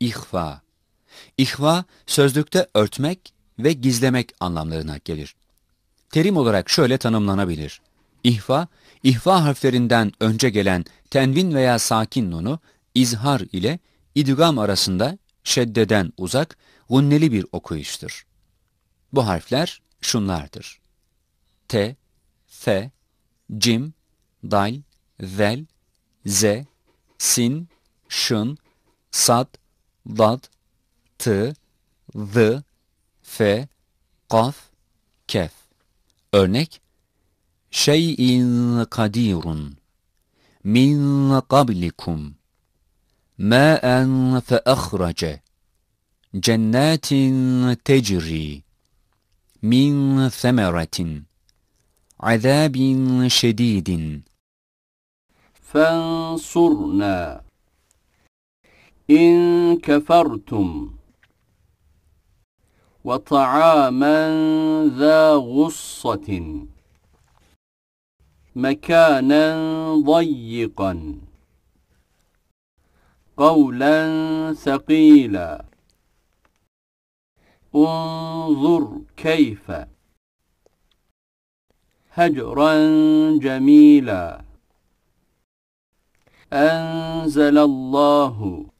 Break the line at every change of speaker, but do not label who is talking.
ihva. İhva sözlükte örtmek ve gizlemek anlamlarına gelir. Terim olarak şöyle tanımlanabilir. İhva, ihva harflerinden önce gelen tenvin veya sakin nunu izhar ile idgam arasında şeddeden uzak, gunneli bir okuyuştur. Bu harfler şunlardır. T, F, Cim, Dal, Vel, Z, Sin, Şın, Sad, dad, T, Z, F, Qaf, kef. Örnek şeyin kadirun min qablikum ma'an fe ahrace cennetin tecri min semeretin azabin şedidin
فانصرنا in كفرتم وطعاما ذا غصة مكانا ضيقا قولا ثقيلا انظر كيف هجرا جميلا أنزل الله